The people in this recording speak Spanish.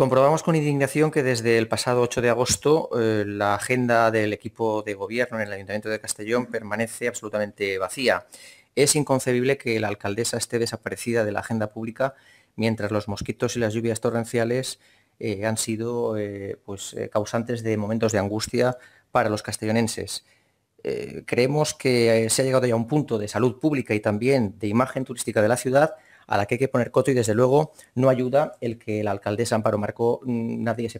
Comprobamos con indignación que desde el pasado 8 de agosto eh, la agenda del equipo de gobierno en el Ayuntamiento de Castellón permanece absolutamente vacía. Es inconcebible que la alcaldesa esté desaparecida de la agenda pública mientras los mosquitos y las lluvias torrenciales eh, han sido eh, pues, causantes de momentos de angustia para los castellonenses. creemos que se ha llegado ya a un punto de salud pública y también de imagen turística de la ciudad a la que hay que poner coto y desde luego no ayuda el que la alcaldesa Amparo Marco mm, nadie sepa